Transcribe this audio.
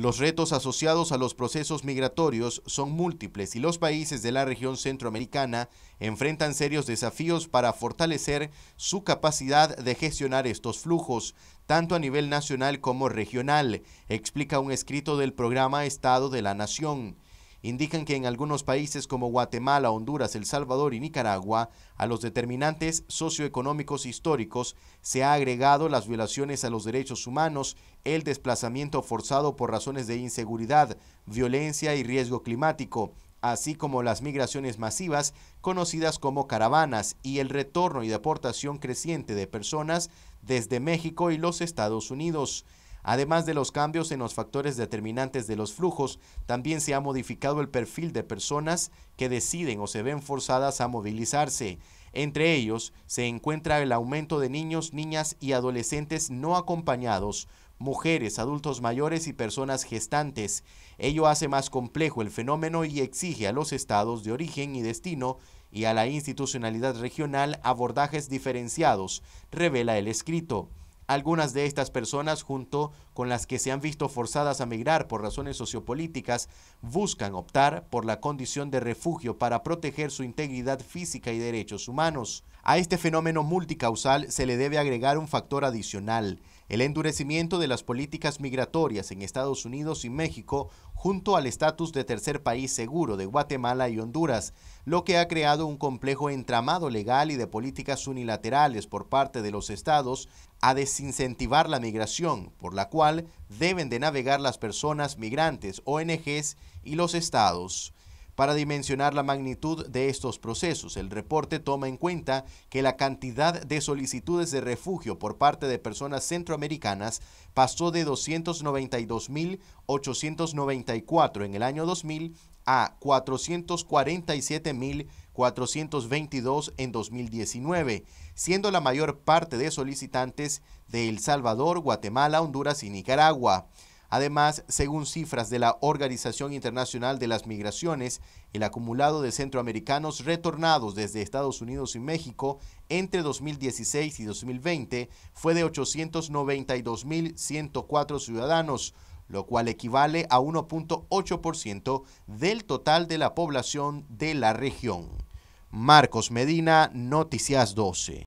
Los retos asociados a los procesos migratorios son múltiples y los países de la región centroamericana enfrentan serios desafíos para fortalecer su capacidad de gestionar estos flujos, tanto a nivel nacional como regional, explica un escrito del programa Estado de la Nación indican que en algunos países como Guatemala, Honduras, El Salvador y Nicaragua, a los determinantes socioeconómicos históricos se ha agregado las violaciones a los derechos humanos, el desplazamiento forzado por razones de inseguridad, violencia y riesgo climático así como las migraciones masivas conocidas como caravanas y el retorno y deportación creciente de personas desde México y los Estados Unidos. Además de los cambios en los factores determinantes de los flujos, también se ha modificado el perfil de personas que deciden o se ven forzadas a movilizarse. Entre ellos se encuentra el aumento de niños, niñas y adolescentes no acompañados, mujeres, adultos mayores y personas gestantes. Ello hace más complejo el fenómeno y exige a los estados de origen y destino y a la institucionalidad regional abordajes diferenciados, revela el escrito. Algunas de estas personas junto con las que se han visto forzadas a migrar por razones sociopolíticas buscan optar por la condición de refugio para proteger su integridad física y derechos humanos. A este fenómeno multicausal se le debe agregar un factor adicional, el endurecimiento de las políticas migratorias en Estados Unidos y México junto al estatus de tercer país seguro de Guatemala y Honduras, lo que ha creado un complejo entramado legal y de políticas unilaterales por parte de los estados a desincentivar la migración, por la cual deben de navegar las personas migrantes, ONGs y los estados. Para dimensionar la magnitud de estos procesos, el reporte toma en cuenta que la cantidad de solicitudes de refugio por parte de personas centroamericanas pasó de 292.894 en el año 2000 a 447.422 en 2019, siendo la mayor parte de solicitantes de El Salvador, Guatemala, Honduras y Nicaragua. Además, según cifras de la Organización Internacional de las Migraciones, el acumulado de centroamericanos retornados desde Estados Unidos y México entre 2016 y 2020 fue de 892.104 ciudadanos, lo cual equivale a 1.8% del total de la población de la región. Marcos Medina, Noticias 12.